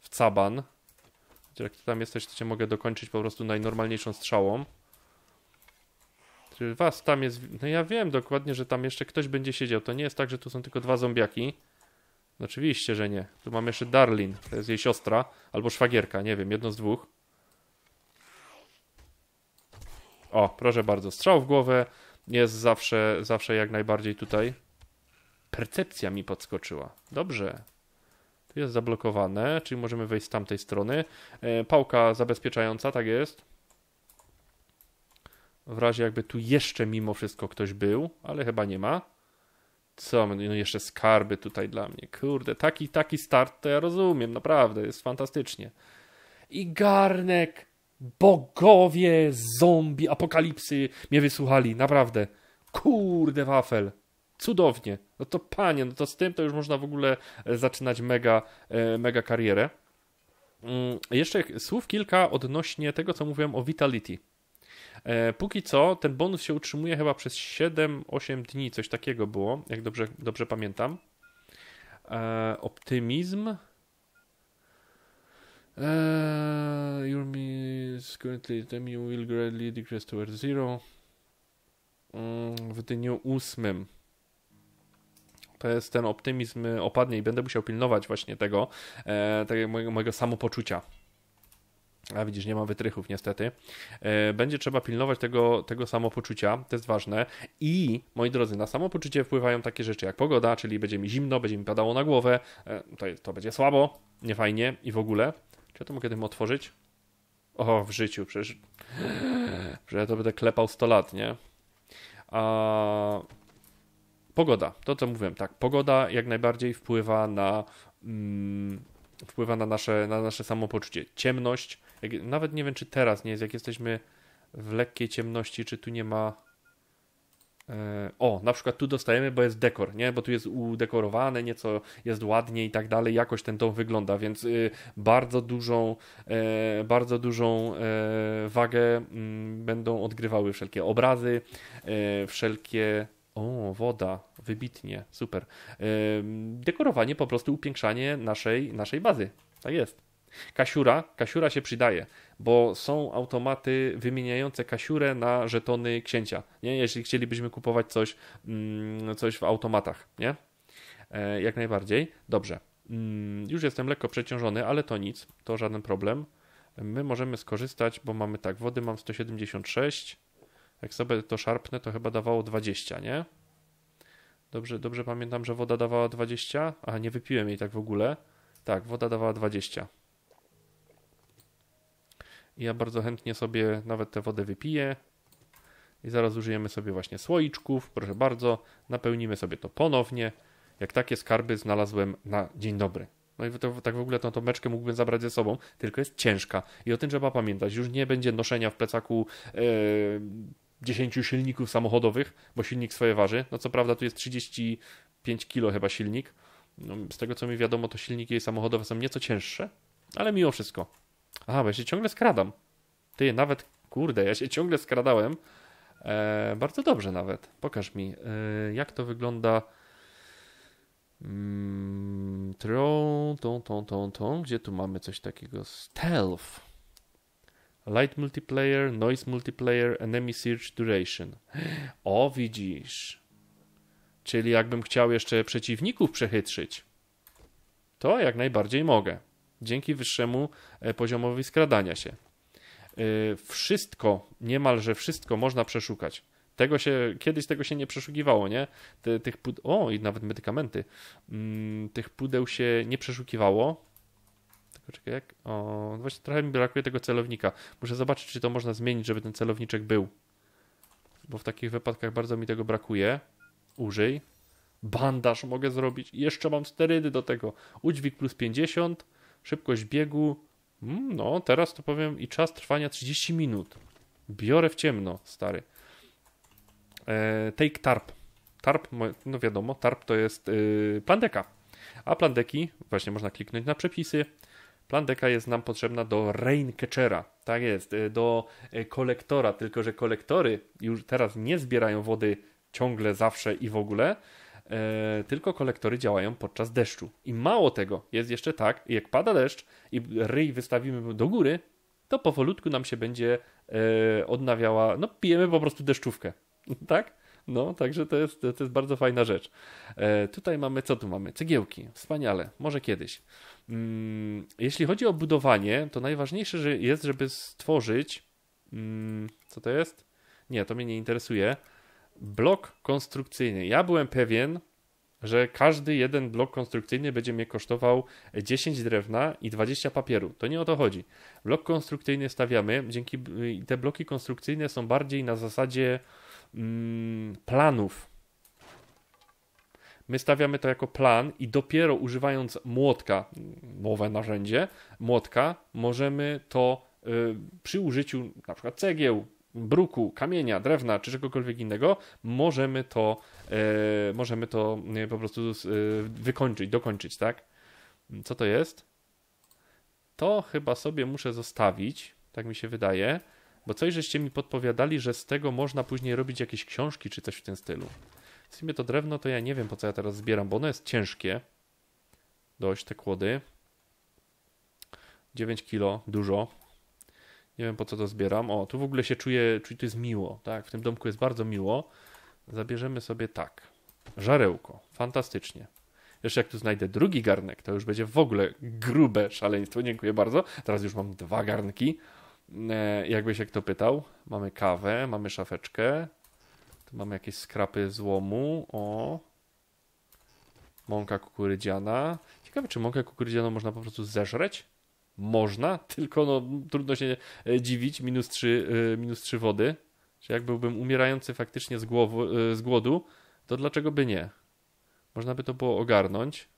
w caban. Jak ty tam jesteś, to cię mogę dokończyć po prostu najnormalniejszą strzałą. Czy was tam jest... No ja wiem dokładnie, że tam jeszcze ktoś będzie siedział. To nie jest tak, że tu są tylko dwa zombiaki. No oczywiście, że nie. Tu mamy jeszcze Darlin, to jest jej siostra, albo szwagierka, nie wiem, jedno z dwóch. O, proszę bardzo, strzał w głowę jest zawsze, zawsze jak najbardziej tutaj. Percepcja mi podskoczyła. Dobrze. Tu jest zablokowane, czyli możemy wejść z tamtej strony. E, pałka zabezpieczająca, tak jest. W razie jakby tu jeszcze mimo wszystko ktoś był, ale chyba nie ma. Co? No jeszcze skarby tutaj dla mnie. Kurde, taki, taki start to ja rozumiem, naprawdę, jest fantastycznie. I garnek! Bogowie zombie apokalipsy mnie wysłuchali, naprawdę. Kurde wafel. Cudownie. No to panie, no to z tym to już można w ogóle e, zaczynać mega, e, mega karierę. Mm, jeszcze słów kilka odnośnie tego, co mówiłem o Vitality. E, póki co ten bonus się utrzymuje chyba przez 7-8 dni, coś takiego było, jak dobrze, dobrze pamiętam. Optymizm. Uh, your me is currently time you will gradually decrease towards zero. Um, w dniu ósmym to jest ten optymizm y, opadnie i będę musiał pilnować właśnie tego, e, tego mojego, mojego samopoczucia. A widzisz, nie mam wytrychów niestety. E, będzie trzeba pilnować tego, tego samopoczucia, to jest ważne. I moi drodzy, na samopoczucie wpływają takie rzeczy jak pogoda, czyli będzie mi zimno, będzie mi padało na głowę, e, to, to będzie słabo, niefajnie i w ogóle. Czy ja to mogę tym otworzyć? O, w życiu, przecież, że ja to będę klepał 100 lat, nie? A, pogoda, to co mówiłem, tak, pogoda jak najbardziej wpływa na mm, wpływa na nasze, na nasze samopoczucie. Ciemność, jak, nawet nie wiem, czy teraz nie jest, jak jesteśmy w lekkiej ciemności, czy tu nie ma E, o, na przykład tu dostajemy, bo jest dekor, nie? Bo tu jest udekorowane, nieco jest ładnie i tak dalej, jakoś ten tom wygląda, więc y, bardzo dużą, e, bardzo dużą e, wagę mm, będą odgrywały wszelkie obrazy, wszelkie o, woda, wybitnie, super. Dekorowanie, po prostu upiększanie naszej, naszej bazy. Tak jest. Kasiura, kasiura się przydaje bo są automaty wymieniające kasiurę na żetony księcia, nie? jeśli chcielibyśmy kupować coś, mm, coś w automatach, nie? E, jak najbardziej. Dobrze. Mm, już jestem lekko przeciążony, ale to nic, to żaden problem. My możemy skorzystać, bo mamy tak, wody mam 176. Jak sobie to szarpnę, to chyba dawało 20, nie? Dobrze, dobrze pamiętam, że woda dawała 20. a nie wypiłem jej tak w ogóle. Tak, woda dawała 20 ja bardzo chętnie sobie nawet tę wodę wypiję. I zaraz użyjemy sobie właśnie słoiczków, proszę bardzo, napełnimy sobie to ponownie. Jak takie skarby znalazłem na dzień dobry. No i to, tak w ogóle tą, tą meczkę mógłbym zabrać ze sobą, tylko jest ciężka. I o tym trzeba pamiętać. Już nie będzie noszenia w plecaku yy, e, 10 silników samochodowych, bo silnik swoje waży. No co prawda tu jest 35 kg chyba silnik. No, z tego co mi wiadomo, to silniki samochodowe są nieco cięższe, ale mimo wszystko Aha, bo ja się ciągle skradam. Ty, nawet, kurde, ja się ciągle skradałem. E, bardzo dobrze nawet. Pokaż mi, e, jak to wygląda. Mm, tą, tą, tą, tą, tą. Gdzie tu mamy coś takiego? Stealth. Light multiplayer, noise multiplayer, enemy search duration. O, widzisz. Czyli jakbym chciał jeszcze przeciwników przechytrzyć, to jak najbardziej mogę dzięki wyższemu e, poziomowi skradania się. E, wszystko, niemalże wszystko można przeszukać. Tego się, kiedyś tego się nie przeszukiwało, nie? tych o, i nawet medykamenty. Mm, tych pudeł się nie przeszukiwało. Tylko czekaj, jak? O, no właśnie trochę mi brakuje tego celownika. Muszę zobaczyć, czy to można zmienić, żeby ten celowniczek był. Bo w takich wypadkach bardzo mi tego brakuje. Użyj. Bandaż mogę zrobić. Jeszcze mam sterydy do tego. Udźwig plus 50 szybkość biegu, mm, no teraz to powiem, i czas trwania 30 minut. Biorę w ciemno, stary. E, take tarp. Tarp, no wiadomo, tarp to jest y, plandeka. A plandeki, właśnie można kliknąć na przepisy. Plandeka jest nam potrzebna do raincatchera, tak jest, y, do y, kolektora, tylko że kolektory już teraz nie zbierają wody ciągle, zawsze i w ogóle, e, tylko kolektory działają podczas deszczu. I mało tego, jest jeszcze tak, jak pada deszcz i ryj wystawimy do góry, to powolutku nam się będzie e, odnawiała, no pijemy po prostu deszczówkę, tak? No, także to jest, to jest bardzo fajna rzecz. E, tutaj mamy, co tu mamy? Cegiełki. Wspaniale, może kiedyś. Mm, jeśli chodzi o budowanie, to najważniejsze jest, żeby stworzyć. Mm, co to jest? Nie, to mnie nie interesuje blok konstrukcyjny. Ja byłem pewien, że każdy jeden blok konstrukcyjny będzie mnie kosztował 10 drewna i 20 papieru. To nie o to chodzi. Blok konstrukcyjny stawiamy, dzięki te bloki konstrukcyjne są bardziej na zasadzie mm, planów. My stawiamy to jako plan i dopiero używając młotka, nowe narzędzie, młotka, możemy to y, przy użyciu na przykład cegieł, bruku, kamienia, drewna czy czegokolwiek innego, możemy to, e, możemy to e, po prostu e, wykończyć, dokończyć, tak? Co to jest? To chyba sobie muszę zostawić, tak mi się wydaje, bo coś żeście mi podpowiadali, że z tego można później robić jakieś książki czy coś w tym stylu. W sumie to drewno to ja nie wiem po co ja teraz zbieram, bo ono jest ciężkie. Dość te kłody. 9 kilo, dużo. Nie wiem po co to zbieram. O, tu w ogóle się czuję, czuję, to jest miło, tak? W tym domku jest bardzo miło. Zabierzemy sobie tak. Żarełko, fantastycznie. Jeszcze jak tu znajdę drugi garnek, to już będzie w ogóle grube szaleństwo. Dziękuję bardzo. Teraz już mam dwa garnki. E, jakbyś jakby się kto pytał, mamy kawę, mamy szafeczkę. Tu mamy jakieś skrapy złomu. O. Mąka kukurydziana. Ciekawe, czy mąkę kukurydzianą można po prostu zeżreć? można, tylko no, trudno się e, dziwić, minus 3, e, minus 3 wody. Czy jak byłbym umierający faktycznie z, głowu, e, z głodu, to dlaczego by nie? Można by to było ogarnąć.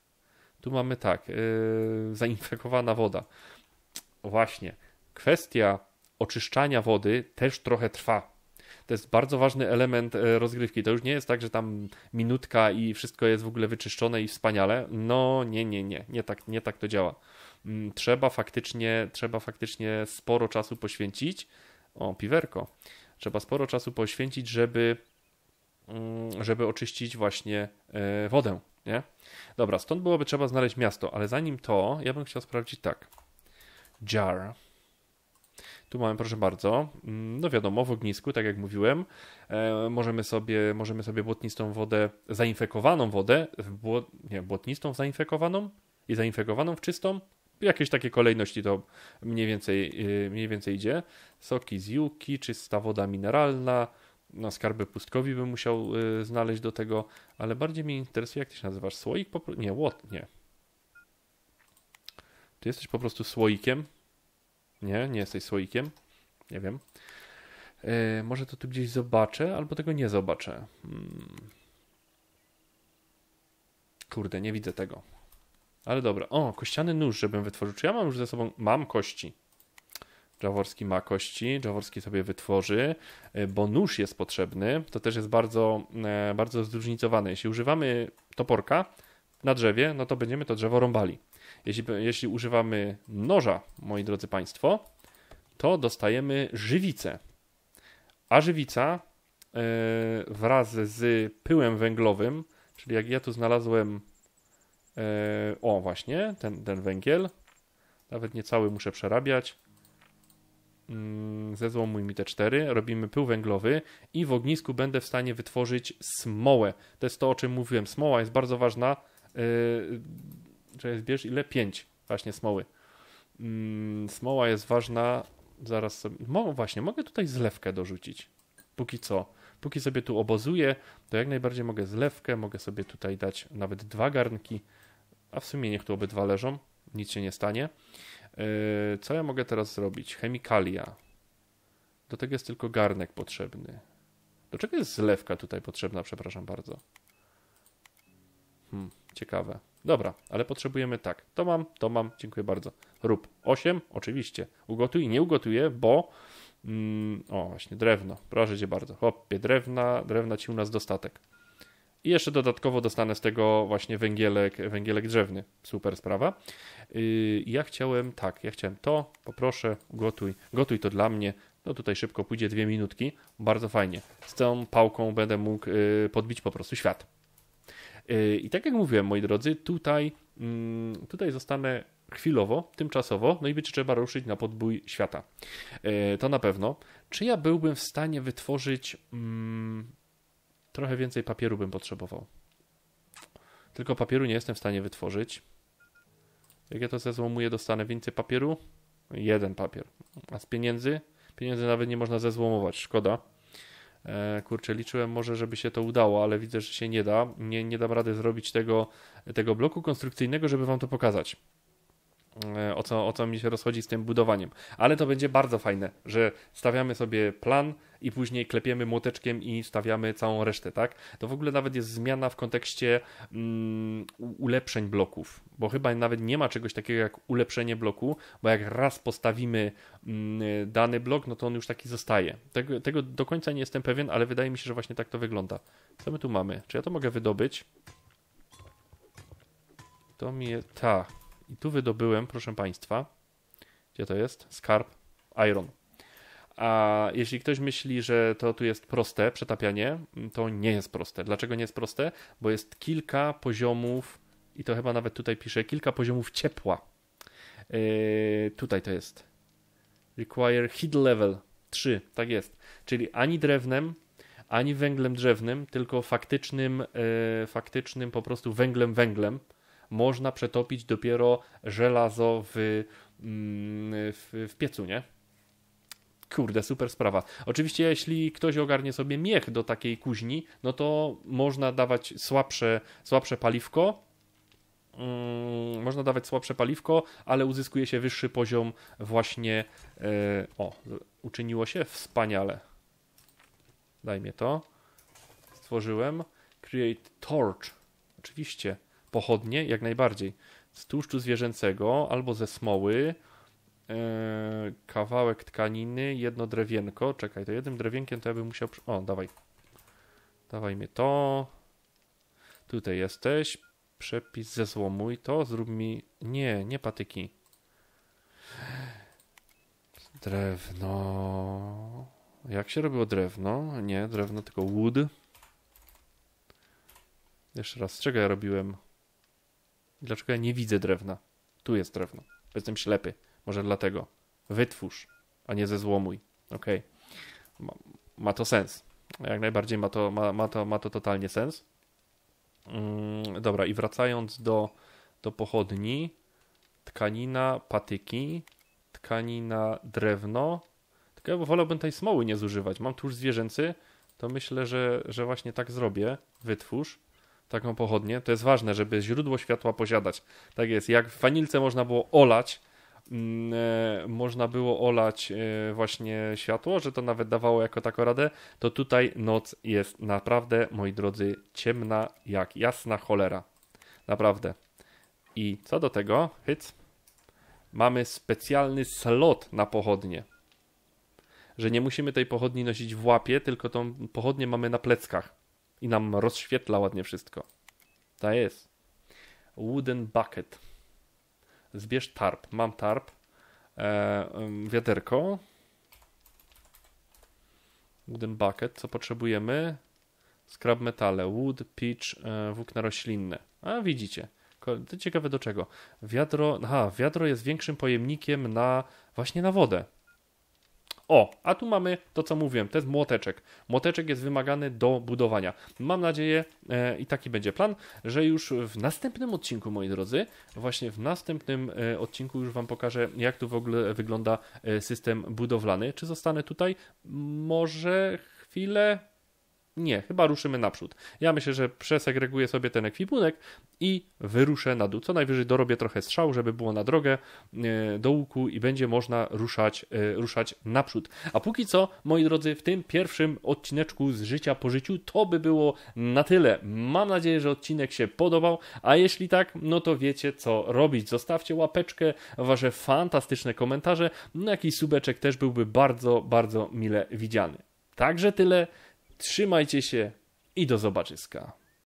Tu mamy tak, yy, zainfekowana woda. Właśnie, kwestia oczyszczania wody też trochę trwa. To jest bardzo ważny element rozgrywki. To już nie jest tak, że tam minutka i wszystko jest w ogóle wyczyszczone i wspaniale. No, nie, nie, nie, nie tak, nie tak to działa. Mm, trzeba faktycznie, trzeba faktycznie sporo czasu poświęcić. O, piwerko. Trzeba sporo czasu poświęcić, żeby, mm, żeby oczyścić właśnie e, wodę. Nie? Dobra, stąd byłoby trzeba znaleźć miasto, ale zanim to, ja bym chciał sprawdzić tak. Jar. Tu mamy, proszę bardzo, mm, no wiadomo, w ognisku, tak jak mówiłem, e, możemy sobie, możemy sobie błotnistą wodę, zainfekowaną wodę, w nie, błotnistą w zainfekowaną i zainfekowaną w czystą jakieś takie kolejności to mniej więcej, y, mniej więcej idzie. Soki z juki, czysta woda mineralna, no, skarby pustkowi bym musiał y, znaleźć do tego, ale bardziej mnie interesuje, jak ty się nazywasz? Słoik? Nie, łot, nie. Ty jesteś po prostu słoikiem? Nie, nie jesteś słoikiem. Nie wiem. Y, może to tu gdzieś zobaczę, albo tego nie zobaczę. Hmm. Kurde, nie widzę tego. Ale dobra. O, kościany nóż, żebym wytworzył. Czy ja mam już ze sobą... Mam kości. Jaworski ma kości, Jaworski sobie wytworzy, e, bo nóż jest potrzebny. To też jest bardzo, e, bardzo zróżnicowane. Jeśli używamy toporka na drzewie, no to będziemy to drzewo rąbali. Jeśli, jeśli używamy noża, moi drodzy Państwo, to dostajemy żywicę. A żywica e, wraz z pyłem węglowym, czyli jak ja tu znalazłem E, o, właśnie, ten, ten węgiel. Nawet nie cały muszę przerabiać. mój mm, mi te cztery. Robimy pył węglowy i w ognisku będę w stanie wytworzyć smołę. To jest to, o czym mówiłem. Smoła jest bardzo ważna. Czy e, zbierz ile? Pięć właśnie smoły. Mm, smoła jest ważna. Zaraz sobie. No właśnie, mogę tutaj zlewkę dorzucić. Póki co. Póki sobie tu obozuję, to jak najbardziej mogę zlewkę, mogę sobie tutaj dać nawet dwa garnki a w sumie niech tu obydwa leżą, nic się nie stanie. Yy, co ja mogę teraz zrobić? Chemikalia. Do tego jest tylko garnek potrzebny. Do czego jest zlewka tutaj potrzebna, przepraszam bardzo? Hmm, ciekawe. Dobra, ale potrzebujemy tak. To mam, to mam, dziękuję bardzo. Rób. 8, oczywiście. Ugotuj, nie ugotuję, bo. Mm, o, właśnie, drewno. Proszę cię bardzo. Hopie, drewna, drewna ci u nas dostatek. I jeszcze dodatkowo dostanę z tego właśnie węgielek, węgielek drzewny. Super sprawa. Yy, ja chciałem, tak, ja chciałem to, poproszę, gotuj, gotuj to dla mnie. No tutaj szybko pójdzie dwie minutki. Bardzo fajnie. Z tą pałką będę mógł yy, podbić po prostu świat. Yy, I tak jak mówiłem, moi drodzy, tutaj, mm, tutaj zostanę chwilowo, tymczasowo, no i będzie trzeba ruszyć na podbój świata. Y, to na pewno. Czy ja byłbym w stanie wytworzyć mm, Trochę więcej papieru bym potrzebował. Tylko papieru nie jestem w stanie wytworzyć. Jak ja to zezłomuję, dostanę więcej papieru? Jeden papier. A z pieniędzy? Pieniędzy nawet nie można zezłomować, szkoda. E, kurczę, liczyłem może, żeby się to udało, ale widzę, że się nie da. Nie, nie dam rady zrobić tego, tego bloku konstrukcyjnego, żeby wam to pokazać. E, o co, o co mi się rozchodzi z tym budowaniem. Ale to będzie bardzo fajne, że stawiamy sobie plan i później klepiemy młoteczkiem i stawiamy całą resztę, tak? To w ogóle nawet jest zmiana w kontekście mm, ulepszeń bloków, bo chyba nawet nie ma czegoś takiego jak ulepszenie bloku, bo jak raz postawimy mm, dany blok, no to on już taki zostaje. Tego, tego do końca nie jestem pewien, ale wydaje mi się, że właśnie tak to wygląda. Co my tu mamy? Czy ja to mogę wydobyć? To mi... I tu wydobyłem, proszę Państwa, gdzie to jest? Skarb Iron. A jeśli ktoś myśli, że to tu jest proste przetapianie, mm, to nie jest proste. Dlaczego nie jest proste? Bo jest kilka poziomów, i to chyba nawet tutaj pisze, kilka poziomów ciepła. Yy, tutaj to jest. Require heat level 3, tak jest. Czyli ani drewnem, ani węglem drzewnym, tylko faktycznym, yy, faktycznym po prostu węglem węglem można przetopić dopiero żelazo w, mm, w, w piecu, nie? Kurde, super sprawa. Oczywiście, jeśli ktoś ogarnie sobie miech do takiej kuźni, no to można dawać słabsze, słabsze paliwko, mm, można dawać słabsze paliwko, ale uzyskuje się wyższy poziom właśnie. E, o, uczyniło się wspaniale. Daj to. Stworzyłem. Create torch. Oczywiście pochodnie jak najbardziej. Z tłuszczu zwierzęcego albo ze smoły, e, kawałek tkaniny, jedno drewienko. Czekaj, to jednym drewienkiem to ja bym musiał. O, dawaj. Dawaj mi to. Tutaj jesteś. Przepis ze złomu i to zrób mi. Nie, nie patyki. Drewno. Jak się robiło drewno? Nie, drewno, tylko wood. Jeszcze raz, z czego ja robiłem? Dlaczego ja nie widzę drewna? Tu jest drewno. Jestem ślepy. Może dlatego. Wytwórz, a nie zezłomuj. złomuj. OK. Ma, ma, to sens. Jak najbardziej ma to, ma, ma to, ma to totalnie sens. Mm, dobra, i wracając do, do pochodni. Tkanina, patyki, tkanina, drewno. Tylko ja wolałbym tej smoły nie zużywać. Mam tuż zwierzęcy, to myślę, że, że właśnie tak zrobię. Wytwórz taką pochodnię. To jest ważne, żeby źródło światła posiadać. Tak jest. Jak w wanilce można było olać, mm, e, można było olać e, właśnie światło, że to nawet dawało jako taką radę, to tutaj noc jest naprawdę, moi drodzy, ciemna jak jasna cholera. Naprawdę. I co do tego, hyc, mamy specjalny slot na pochodnie. Że nie musimy tej pochodni nosić w łapie, tylko tą pochodnię mamy na pleckach i nam rozświetla ładnie wszystko. To jest. Wooden bucket. Zbierz tarp. Mam tarp. E, wiaderko. Wooden bucket. Co potrzebujemy? Scrub metale. Wood, pitch, e, włókna roślinne. A widzicie. To ciekawe do czego. Wiadro, aha, wiadro jest większym pojemnikiem na właśnie na wodę. O, a tu mamy to, co mówiłem, to jest młoteczek. Młoteczek jest wymagany do budowania. Mam nadzieję, e, i taki będzie plan, że już w następnym odcinku, moi drodzy, właśnie w następnym e, odcinku już Wam pokażę, jak tu w ogóle wygląda e, system budowlany. Czy zostanę tutaj? Może chwilę nie, chyba ruszymy naprzód. Ja myślę, że przesegreguję sobie ten ekwipunek i wyruszę na dół. Co najwyżej dorobię trochę strzał, żeby było na drogę e, do łuku i będzie można ruszać, e, ruszać naprzód. A póki co, moi drodzy, w tym pierwszym odcineczku z życia po życiu to by było na tyle. Mam nadzieję, że odcinek się podobał, a jeśli tak, no to wiecie co robić. Zostawcie łapeczkę, wasze fantastyczne komentarze, no jakiś subeczek też byłby bardzo, bardzo mile widziany. Także tyle. Trzymajcie się i do zobaczyska.